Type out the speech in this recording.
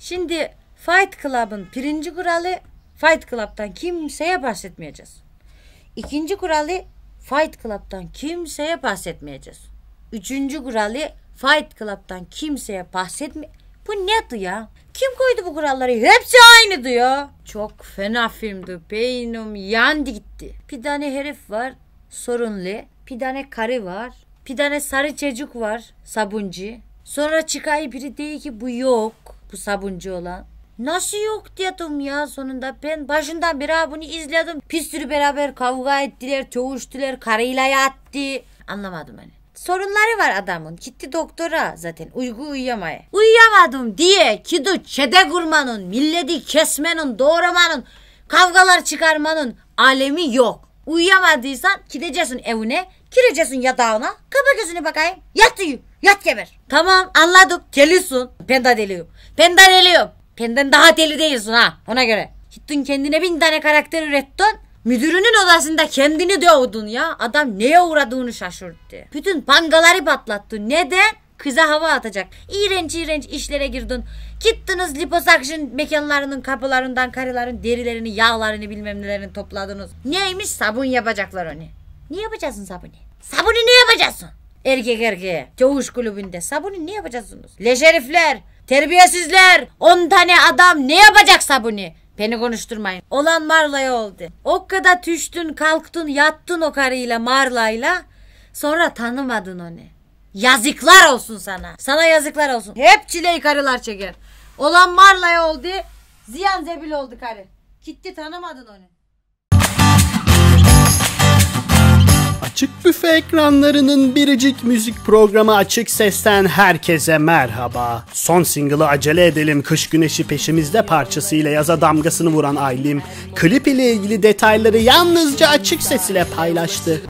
Şimdi Fight Club'ın birinci kuralı Fight Club'tan kimseye bahsetmeyeceğiz. İkinci kuralı Fight Club'tan kimseye bahsetmeyeceğiz. Üçüncü kuralı Fight Club'tan kimseye bahsetme... Bu ne ya? Kim koydu bu kuralları? Hepsi aynı diyor. Çok fena filmdi. Beynim yandı gitti. Bir tane herif var. Sorunlu. Bir tane karı var. Bir tane sarı çocuk var. Sabuncu. Sonra çıkay biri değil ki bu yok bu sabuncu olan. Nasıl yok dedim ya sonunda ben başından beri bunu izledim. pis sürü beraber kavga ettiler, çövüştüler, karıyla yattı. Anlamadım hani. Sorunları var adamın. Gitti doktora zaten uygu uyuyamaya. Uyuyamadım diye kidu çede kurmanın, milleti kesmenin, doğramanın, kavgalar çıkarmanın alemi yok. Uyuyamadıysan gideceksin evine Gireceksin yatağına. Kapa gözünü bakayım. Yat diyeyim. Yat geber. Tamam anladık. Delisin. Ben de deliyim. Ben de deliyim. Benden daha deli değilsin ha. Ona göre. Gittin kendine bin tane karakter ürettin. Müdürünün odasında kendini dövdün ya. Adam neye uğradığını şaşırttı. Bütün pangaları patlattı. Neden? Kıza hava atacak. İğrenç iğrenç işlere girdin. Gittiniz liposuction mekanlarının kapılarından karıların derilerini, yağlarını bilmem nelerini topladınız. Neymiş sabun yapacaklar onu. Ne yapacaksın sabuni? Sabuni ne yapacaksın? Erkek erkeğe. Çavuş kulübünde. Sabuni ne yapacaksınız? Leşerifler, terbiyesizler, 10 tane adam ne yapacak sabuni? Beni konuşturmayın. Olan Marla'ya oldu. O kadar tüştün, kalktın, yattın o karıyla, Marla'yla. Sonra tanımadın onu. Yazıklar olsun sana. Sana yazıklar olsun. Hep çileyi karılar çeker. Olan Marla'ya oldu. Ziyan zebil oldu karı. Gitti tanımadın onu. Açık Büfe ekranlarının biricik müzik programı Açık Ses'ten herkese merhaba. Son single'ı Acele Edelim Kış Güneşi Peşimizde parçasıyla yaza damgasını vuran Aylim, klip ile ilgili detayları yalnızca Açık Ses ile paylaştı.